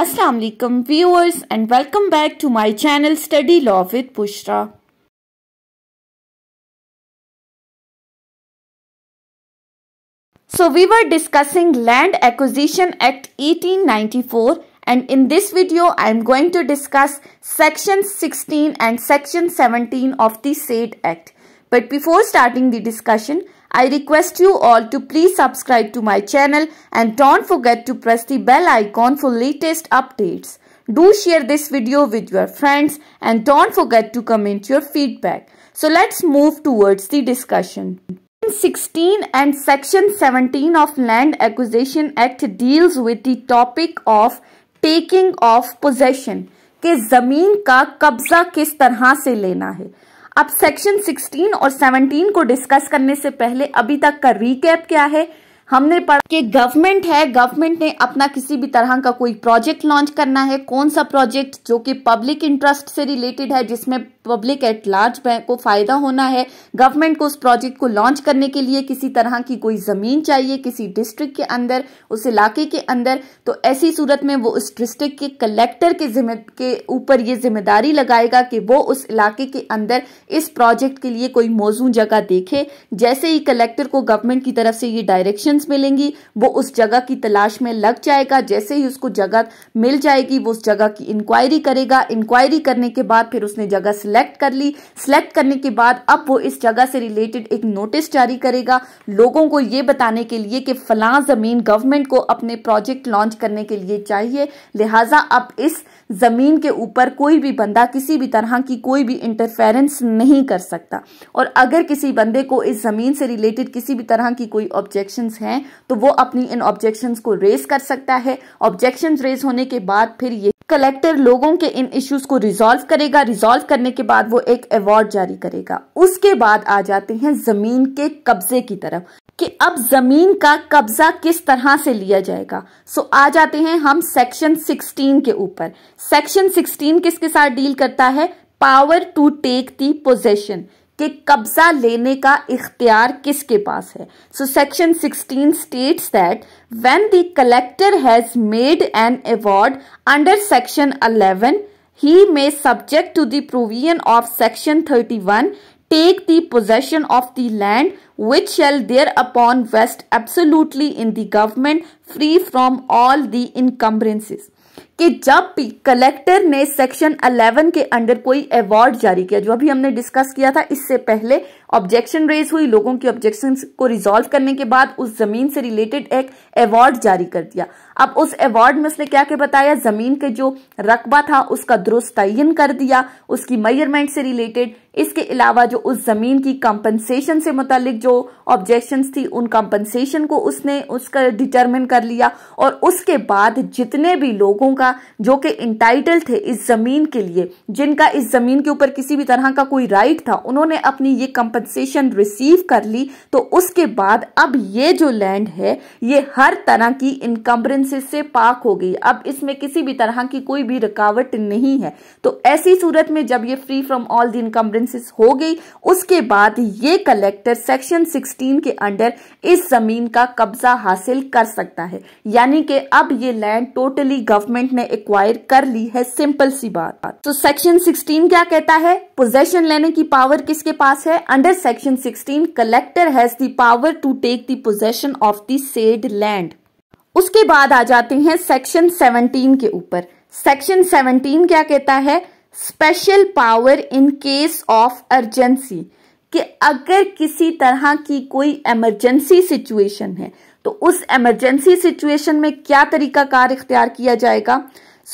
Assalamu alaikum viewers and welcome back to my channel Study Law with Pushra. So we were discussing Land Acquisition Act 1894 and in this video I am going to discuss section 16 and section 17 of the said act. But before starting the discussion I request you all to please subscribe to my channel and don't forget to press the bell icon for latest updates. Do share this video with your friends and don't forget to comment your feedback. So let's move towards the discussion. Section 16 and section 17 of land acquisition act deals with the topic of taking of possession कि ज़मीन का कब्ज़ा किस तरह से लेना है अब सेक्शन 16 और 17 को डिस्कस करने से पहले अभी तक का रिकैप क्या है हमने पढ़ा कि गवर्नमेंट है गवर्नमेंट ने अपना किसी भी तरह का कोई प्रोजेक्ट लॉन्च करना है कौन सा प्रोजेक्ट जो कि पब्लिक इंटरेस्ट से रिलेटेड है जिसमें पब्लिक एट लार्ज को फायदा होना है गवर्नमेंट को उस प्रोजेक्ट को लॉन्च करने के लिए किसी तरह की कोई जमीन चाहिए किसी डिस्ट्रिक्ट के अंदर उस इलाके के अंदर तो ऐसी सूरत में वो उस डिस्ट्रिक्ट के कलेक्टर के के ऊपर ये जिम्मेदारी लगाएगा कि वो उस इलाके के अंदर इस प्रोजेक्ट के लिए कोई मौजूद जगह देखे जैसे ही कलेक्टर को गवर्नमेंट की तरफ से ये डायरेक्शन मिलेंगी वो उस जगह की तलाश में लग जाएगा जैसे ही उसको जगह मिल जाएगी वो उस जगह की इंक्वायरी करेगा इंक्वायरी करने के बाद फिर उसने जगह सिलेक्ट कर ली सिलेक्ट करने के बाद अब वो इस जगह से रिलेटेड एक नोटिस जारी करेगा लोगों को ये बताने के लिए कि फलां ज़मीन गवर्नमेंट को अपने प्रोजेक्ट लॉन्च करने के लिए चाहिए लिहाजा अब इस ज़मीन के ऊपर कोई भी बंदा किसी भी तरह की कोई भी इंटरफेरेंस नहीं कर सकता और अगर किसी बंदे को इस ज़मीन से रिलेटेड किसी भी तरह की कोई ऑब्जेक्शन हैं तो वो अपनी इन ऑब्जेक्शन को रेस कर सकता है ऑब्जेक्शन रेज होने के बाद फिर ये कलेक्टर लोगों के इन इश्यूज को रिजॉल्व करेगा रिजॉल्व करने के बाद वो एक अवार्ड जारी करेगा उसके बाद आ जाते हैं जमीन के कब्जे की तरफ कि अब जमीन का कब्जा किस तरह से लिया जाएगा सो आ जाते हैं हम सेक्शन 16 के ऊपर सेक्शन 16 किसके साथ डील करता है power to take the possession कि कब्जा लेने का इख्तियार किसके पास है so section 16 states that when the collector has made an award under section 11 he may subject to the provision of section 31 take the possession of the land which shall thereupon vest absolutely in the government free from all the encumbrances कि जब भी collector ने section 11 के under कोई award जारी किया जो अभी हमने डिस्कस किया था इससे पहले ऑब्जेक्शन रेज हुई लोगों की ऑब्जेक्शन को रिजॉल्व करने के बाद उस जमीन से रिलेटेड एक अवार्ड जारी कर दिया अब उस अवार्ड में उसने क्या क्या बताया जमीन के जो रकबा था उसका दुरुस्त तयन कर दिया उसकी मेजरमेंट से रिलेटेड इसके अलावा जो उस जमीन की कंपनसेशन से मुतालिक जो ऑब्जेक्शन थी उन कंपनसेशन को उसने उसका डिटर्मिन कर लिया और उसके बाद जितने भी लोगों का होगा जो कि इंटाइटल थे इस ज़मीन के लिए जिनका इस ज़मीन के ऊपर किसी भी तरह का कोई राइट था उन्होंने अपनी ये कंपनसेशन रिसीव कर ली तो उसके बाद अब ये जो लैंड है ये हर तरह की इनकम्बरेंसेज से पाक हो गई अब इसमें किसी भी तरह की कोई भी रुकावट नहीं है तो ऐसी सूरत में जब ये free from all the encumbrances हो गई उसके बाद ये कलेक्टर सेक्शन सिक्सटीन के अंडर इस जमीन का कब्जा हासिल कर सकता है यानी कि अब ये लैंड टोटली गवर्नमेंट ने एक्वायर कर ली है सिंपल सी बात तो सेक्शन 16 क्या कहता है पोजेशन लेने की पावर किसके पास है under section 16 collector has the power to take the possession of the said land उसके बाद आ जाते हैं सेक्शन 17 के ऊपर सेक्शन 17 क्या कहता है special power in case of urgency कि अगर किसी तरह की कोई इमरजेंसी सिचुएशन है तो उस इमरजेंसी सिचुएशन में क्या तरीका कार इख्तियार किया जाएगा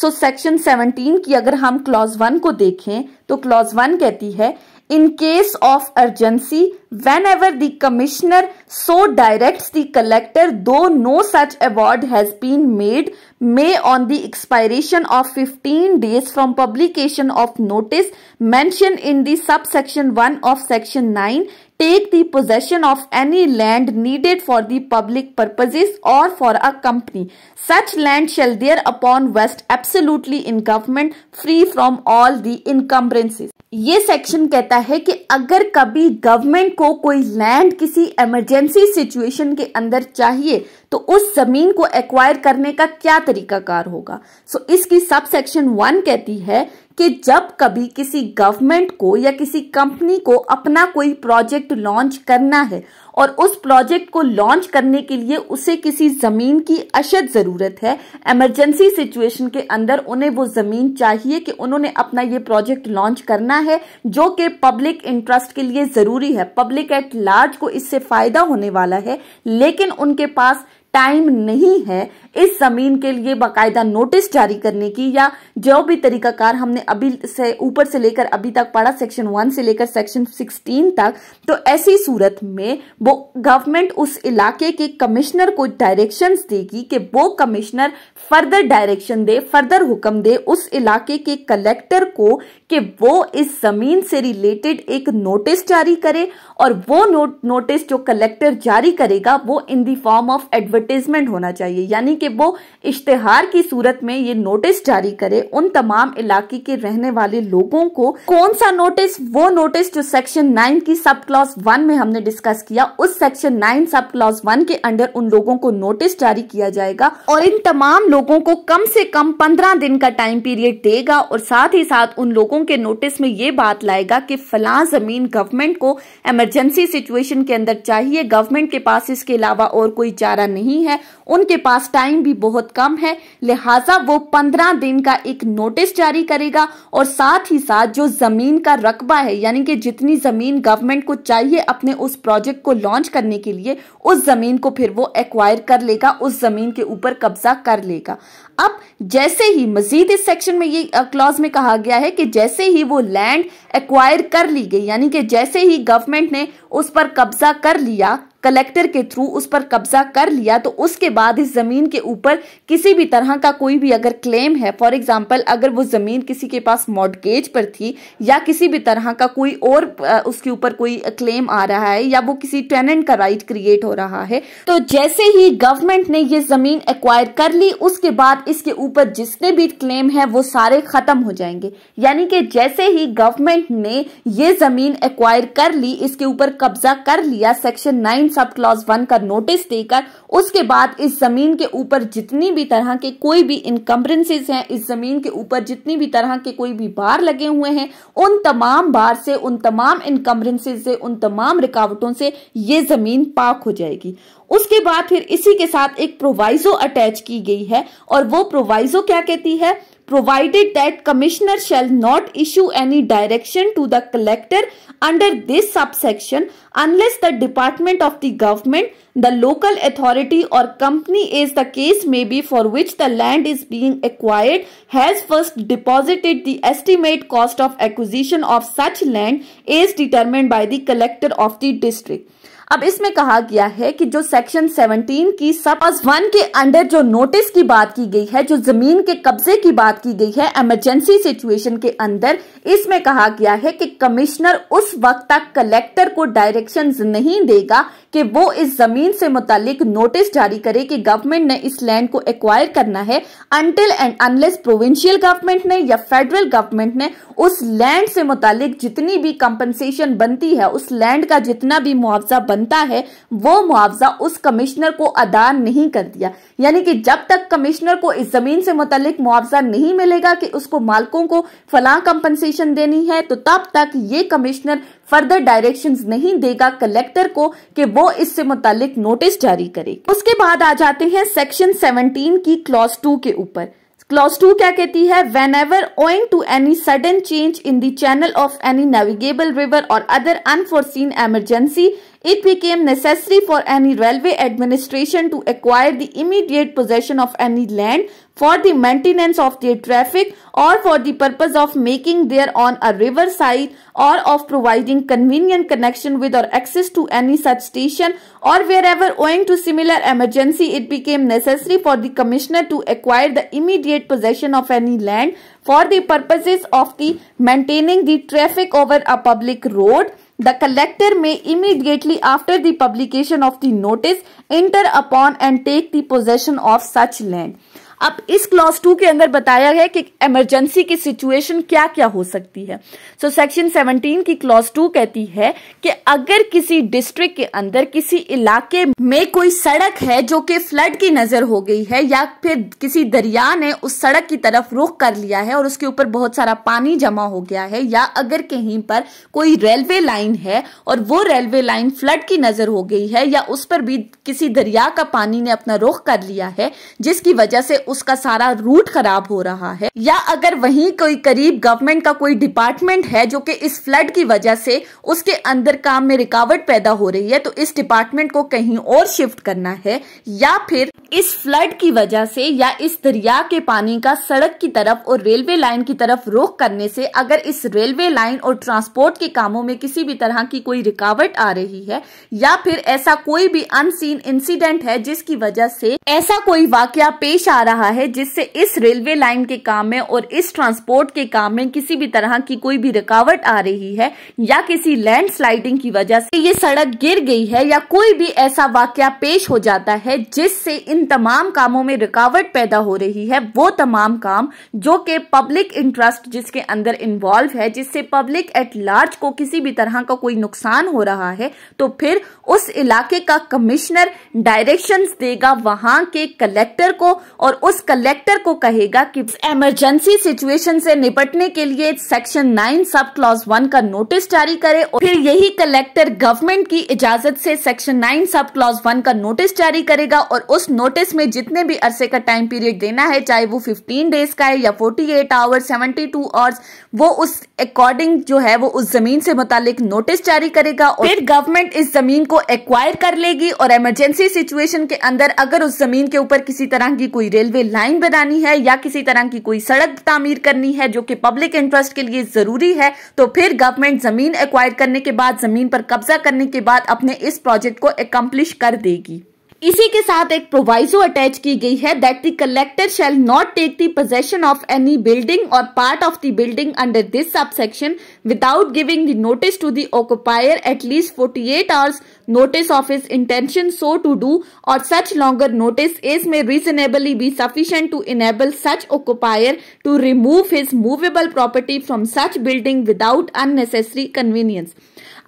सो सेक्शन 17 की अगर हम क्लॉज वन को देखें तो क्लॉज वन कहती है in case of urgency whenever the commissioner so direct the collector though no such award has been made may on the expiration of fifteen days from publication of notice mention in sub section one of section nine take the possession of any land needed for the public purposes or for a company. Such land shall thereupon vest absolutely in government free from all the encumbrances. ये section कहता है कि अगर कभी government को कोई land किसी emergency situation के अंदर चाहिए तो उस जमीन को एक्वायर करने का क्या तरीकाकार होगा सो so, इसकी सब सेक्शन वन कहती है कि जब कभी किसी गवर्नमेंट को या किसी कंपनी को अपना कोई प्रोजेक्ट लॉन्च करना है और उस प्रोजेक्ट को लॉन्च करने के लिए उसे किसी ज़मीन की अशद ज़रूरत है एमरजेंसी सिचुएशन के अंदर उन्हें वो ज़मीन चाहिए कि उन्होंने अपना ये प्रोजेक्ट लॉन्च करना है जो कि पब्लिक इंटरेस्ट के लिए ज़रूरी है पब्लिक एट लार्ज को इससे फ़ायदा होने वाला है लेकिन उनके पास टाइम नहीं है इस जमीन के लिए बाकायदा नोटिस जारी करने की या जो भी कार हमने अभी से ऊपर से लेकर अभी तक पढ़ा सेक्शन वन से लेकर सेक्शन सिक्सटीन तक तो ऐसी सूरत में वो गवर्नमेंट उस इलाके के कमिश्नर को डायरेक्शन देगी कि वो कमिश्नर फर्दर डायरेक्शन दे फर्दर हुक्म दे उस इलाके के कलेक्टर को कि वो इस जमीन से रिलेटेड एक नोटिस जारी करे और वो नोट नोटिस जो कलेक्टर जारी करेगा वो in the form of advertisement होना चाहिए यानी कि वो इश्तेहार की सूरत में ये नोटिस जारी करे उन तमाम इलाके के रहने वाले लोगों को कौन सा नोटिस वो नोटिस जो सेक्शन नाइन की सब क्लास वन में हमने डिस्कस किया उस section nine sub clause one के अंडर उन लोगों को नोटिस जारी किया जाएगा और इन तमाम लोगों को कम से कम पंद्रह दिन का टाइम पीरियड देगा और साथ ही साथ उन लोगों लोगों के नोटिस में ये बात लाएगा कि फला जमीन गवर्नमेंट को इमरजेंसी सिचुएशन के अंदर चाहिए गवर्नमेंट के पास इसके अलावा और कोई चारा नहीं है उनके पास टाइम भी बहुत कम है लिहाजा वो पंद्रह दिन का एक नोटिस जारी करेगा और साथ ही साथ जो जमीन का रकबा है यानी कि जितनी जमीन गवर्नमेंट को चाहिए अपने उस प्रोजेक्ट को लॉन्च करने के लिए उस जमीन को फिर वो एक्वायर कर लेगा उस जमीन के ऊपर कब्जा कर लेगा अब जैसे ही मजीद इस सेक्शन में ये क्लॉज में कहा गया है कि जैसे ही वो लैंड एक्वायर कर ली गई यानी कि जैसे ही गवर्नमेंट ने उस पर कब्जा कर लिया कलेक्टर के थ्रू उस पर कब्जा कर लिया तो उसके बाद इस ज़मीन के ऊपर किसी भी तरह का कोई भी अगर क्लेम है फॉर एग्जांपल अगर वो ज़मीन किसी के पास मॉडगेज पर थी या किसी भी तरह का कोई और उसके ऊपर कोई क्लेम आ रहा है या वो किसी टेनेंट का राइट क्रिएट हो रहा है तो जैसे ही गवर्नमेंट ने ये ज़मीन एक्वायर कर ली उसके बाद इसके ऊपर जितने भी क्लेम है वो सारे ख़त्म हो जाएंगे यानी कि जैसे ही गवर्नमेंट ने ये ज़मीन एक्वायर कर ली इसके ऊपर कब्जा कर लिया section nine sub clause one का नोटिस देकर उसके बाद इस जमीन के ऊपर जितनी भी तरह के कोई भी इनकम्बरेंसेज हैं इस जमीन के ऊपर जितनी भी तरह के कोई भी बार लगे हुए हैं उन तमाम बार से उन तमाम इनकम्बरेंसेज से उन तमाम रिकावटों से ये जमीन पाक हो जाएगी उसके बाद फिर इसी के साथ एक प्रोवाइजो अटैच की गई है और वो प्रोवाइजो क्या कहती है provided that commissioner shall not issue any direction to the collector under this subsection unless the department of the government, the local authority or company is the case may be for which the land is being acquired has first deposited the estimate cost of acquisition of such land is determined by the collector of the district. अब इसमें कहा गया है कि जो section 17 की सब one के अंडर जो नोटिस की बात की गई है जो जमीन के कब्जे की बात की गई है इमरजेंसी सिचुएशन के अंदर इसमें कहा गया है कि कमिश्नर उस वक्त तक कलेक्टर को डायरेक्शन नहीं देगा कि वो इस जमीन से मुतालिक नोटिस जारी करे कि गवर्नमेंट ने इस लैंड को एक्वायर करना है until and unless provincial government ने या फेडरल गवर्नमेंट ने उस लैंड से मुतालिक जितनी भी कंपनसेशन बनती है उस लैंड का जितना भी मुआवजा बनता है वो मुआवजा उस कमिश्नर को अदा नहीं कर दिया यानी कि जब तक कमिश्नर को इस जमीन से मुतालिक मुआवजा नहीं मिलेगा कि उसको मालकों को फला कंपनसेशन देनी है तो तब तक ये कमिश्नर फर्दर डायरेक्शंस नहीं देगा कलेक्टर को कि वो वो इससे मुतालिक नोटिस जारी करेगी उसके बाद आ जाते हैं सेक्शन 17 की क्लॉज टू के ऊपर क्लॉज टू क्या कहती है whenever owing to any sudden change in the channel of any navigable river और other unforeseen emergency it became necessary for any railway administration to acquire the immediate possession of any land for the maintenance of their traffic or for the purpose of making their on a riverside or of providing convenient connection with or access to any such station or wherever owing to similar emergency it became necessary for the commissioner to acquire the immediate possession of any land for the purposes of the maintaining the traffic over a public road the collector may immediately after the publication of the notice enter upon and take the possession of such land अब इस clause to के अंदर बताया गया कि emergency की situation क्या क्या हो सकती है सो सेक्शन सेवनटीन की क्लॉज टू कहती है कि अगर किसी डिस्ट्रिक्ट के अंदर किसी इलाके में कोई सड़क है जो कि फ्लड की नजर हो गई है या फिर किसी दरिया ने उस सड़क की तरफ रुख कर लिया है और उसके ऊपर बहुत सारा पानी जमा हो गया है या अगर कहीं पर कोई रेलवे लाइन है और वो रेलवे लाइन फ्लड की नजर हो गई है या उस पर भी किसी दरिया का पानी ने अपना रुख कर लिया है जिसकी वजह से उसका सारा रूट खराब हो रहा है या अगर वहीं कोई करीब गवर्नमेंट का कोई डिपार्टमेंट है जो कि इस फ्लड की वजह से उसके अंदर काम में रिकावट पैदा हो रही है तो इस डिपार्टमेंट को कहीं और शिफ्ट करना है या फिर इस फ्लड की वजह से या इस दरिया के पानी का सड़क की तरफ और रेलवे लाइन की तरफ रोक करने से अगर इस रेलवे लाइन और ट्रांसपोर्ट के कामों में किसी भी तरह की कोई रिकावट आ रही है या फिर ऐसा कोई भी अनसीन इंसिडेंट है जिसकी वजह से ऐसा कोई वाक्य पेश आ रहा रहा है जिससे इस रेलवे लाइन के काम में और इस ट्रांसपोर्ट के काम में किसी भी तरह की कोई भी रुकावट आ रही है या किसी लैंडस्लाइडिंग की वजह से ये सड़क गिर गई है या कोई भी ऐसा वाक्य पेश हो जाता है जिससे इन तमाम कामों में रुकावट पैदा हो रही है वो तमाम काम जो कि पब्लिक इंटरेस्ट जिसके अंदर इन्वॉल्व है जिससे पब्लिक एट लार्ज को किसी भी तरह का कोई नुकसान हो रहा है तो फिर उस इलाके का कमिश्नर डायरेक्शंस देगा वहां के कलेक्टर को और उस कलेक्टर को कहेगा कि इमरजेंसी सिचुएशन से निपटने के लिए section nine sub clause one का नोटिस जारी करे और फिर यही कलेक्टर गवर्नमेंट की इजाजत से section nine sub clause one का नोटिस जारी करेगा और उस नोटिस में जितने भी अरसे का टाइम पीरियड देना है चाहे वो फिफ्टीन डेज का है या forty eight hours seventy two hours वो उस अकॉर्डिंग जो है वो उस जमीन से मुतालिक नोटिस जारी करेगा और फिर गवर्नमेंट इस जमीन को एक्वायर कर लेगी और इमरजेंसी सिचुएशन के अंदर अगर उस जमीन के ऊपर किसी तरह की कोई रेल रेलवे लाइन बनानी है या किसी तरह की कोई सड़क तामीर करनी है जो कि पब्लिक इंटरेस्ट के लिए जरूरी है तो फिर गवर्नमेंट जमीन एक्वायर करने के बाद जमीन पर कब्जा करने के बाद अपने इस प्रोजेक्ट को एकम्प्लिश कर देगी इसी के साथ एक प्रोवाइजो अटैच की गई है that the collector shall not take the possession of any building और part of the building under this subsection without giving the notice to the occupier at least 48 hours notice of his intention so to do or such longer notice is may reasonably be sufficient to enable such occupier to remove his movable property from such building without unnecessary convenience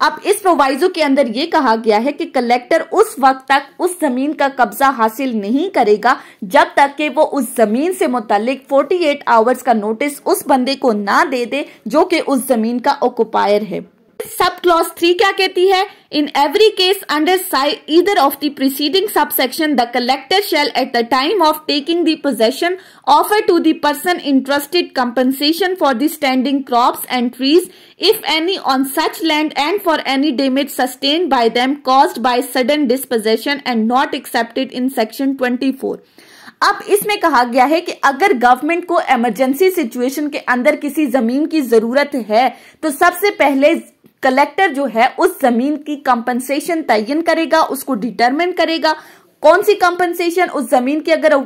अब इस proviso के अंदर ये कहा गया है कि collector उस वक्त तक उस जमीन का कब्जा हासिल नहीं करेगा जब तक कि वो उस जमीन से मुतालिक 48 आवर्स का नोटिस उस बंदे को ना दे दे जो कि उस जमीन का ऑक्युपायर है सब क्लॉज थ्री क्या कहती है in every case under side either of the preceding sub section the collector shall at the time of taking the possession offer to the person interested compensation for the standing crop and trees if any on such land and for any damage sustain by them caused by sudden dispossession and not excepted in section twenty अब इसमें कहा गया है कि अगर government को emergency situation के अंदर किसी जमीन की जरूरत है तो सबसे पहले कलेक्टर जो है उस जमीन की कंपनसेशन तयन करेगा उसको डिटरमिन करेगा कौन सी कंपनसेशन उस जमीन की अगर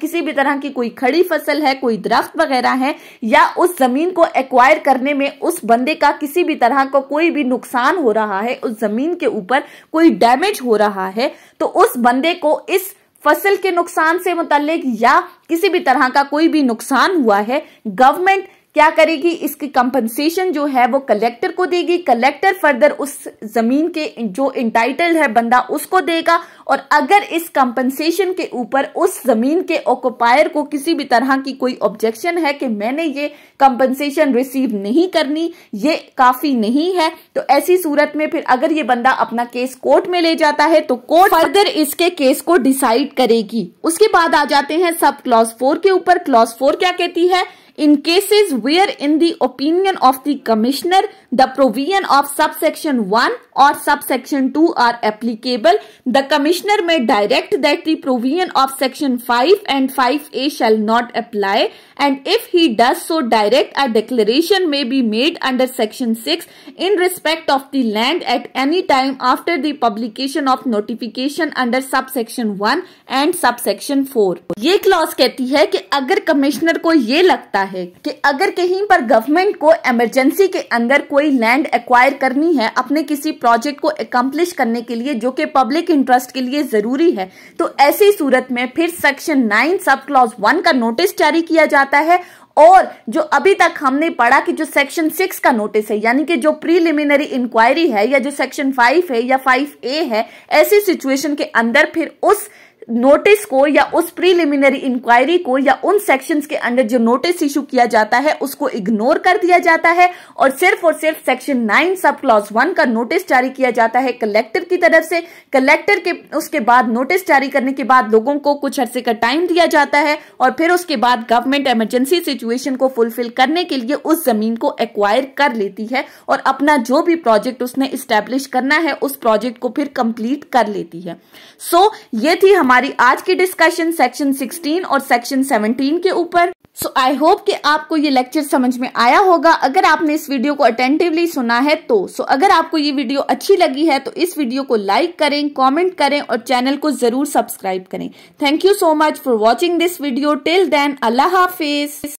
किसी भी तरह की कोई खड़ी फसल है कोई दरख्त वगैरह है या उस जमीन को एक्वायर करने में उस बंदे का किसी भी तरह का को कोई भी नुकसान हो रहा है उस जमीन के ऊपर कोई डैमेज हो रहा है तो उस बंदे को इस फसल के नुकसान से मुतलिक या किसी भी तरह का कोई भी नुकसान हुआ है गवर्नमेंट क्या करेगी इसकी कंपनसेशन जो है वो कलेक्टर को देगी कलेक्टर फर्दर उस जमीन के जो इंटाइटल है बंदा उसको देगा और अगर इस कंपनसेशन के ऊपर उस जमीन के ऑक्यूपायर को किसी भी तरह की कोई ऑब्जेक्शन है कि मैंने ये कंपनसेशन रिसीव नहीं करनी ये काफी नहीं है तो ऐसी सूरत में फिर अगर ये बंदा अपना केस कोर्ट में ले जाता है तो कोर्ट फर्दर इसके केस को डिसाइड करेगी उसके बाद आ जाते हैं सब क्लॉज फोर के ऊपर क्लॉज फोर क्या कहती है in cases where in the opinion of the commissioner the provision of subsection 1 or subsection 2 are applicable the commissioner may direct that the provision of section 5 and 5a shall not apply and if he does so direct a declaration may be made under section 6 in respect of the land at any time after the publication of notification under subsection 1 and subsection 4 ये clause कहती है कि अगर commissioner को ये लगता है कि अगर कहीं पर गवर्नमेंट को इमरजेंसी के अंदर कोई लैंड एक्वायर करनी है अपने किसी प्रोजेक्ट को एकम्प्लिश करने के लिए जो कि पब्लिक इंटरेस्ट के लिए जरूरी है तो ऐसी सूरत में फिर section nine sub clause one का नोटिस जारी किया जाता है और जो अभी तक हमने पढ़ा कि जो सेक्शन सिक्स का नोटिस है यानी कि जो प्रीलिमिनरी इंक्वायरी है या जो सेक्शन फाइव है या फाइव ए है ऐसी सिचुएशन के अंदर फिर उस नोटिस को या उस प्रीलिमिनरी इंक्वायरी को या उन सेक्शंस के अंडर जो नोटिस इशू किया जाता है उसको इग्नोर कर दिया जाता है और सिर्फ और सिर्फ section nine sub clause one का नोटिस जारी किया जाता है कलेक्टर की तरफ से कलेक्टर के उसके बाद नोटिस जारी करने के बाद लोगों को कुछ अरसे का टाइम दिया जाता है और फिर उसके बाद गवर्नमेंट एमरजेंसी सिचुएशन को फुलफिल करने के लिए उस जमीन को एक्वायर कर लेती है और अपना जो भी प्रोजेक्ट उसने स्टेब्लिश करना है उस प्रोजेक्ट को फिर कंप्लीट कर लेती है सो so, ये थी हमारे हमारी आज की डिस्कशन सेक्शन 16 और सेक्शन 17 के ऊपर सो आई होप कि आपको ये लेक्चर समझ में आया होगा अगर आपने इस वीडियो को अटेंटिवली सुना है तो सो so अगर आपको ये वीडियो अच्छी लगी है तो इस वीडियो को लाइक करें कमेंट करें और चैनल को जरूर सब्सक्राइब करें thank you so much for watching this video till then अल्लाह हाफिज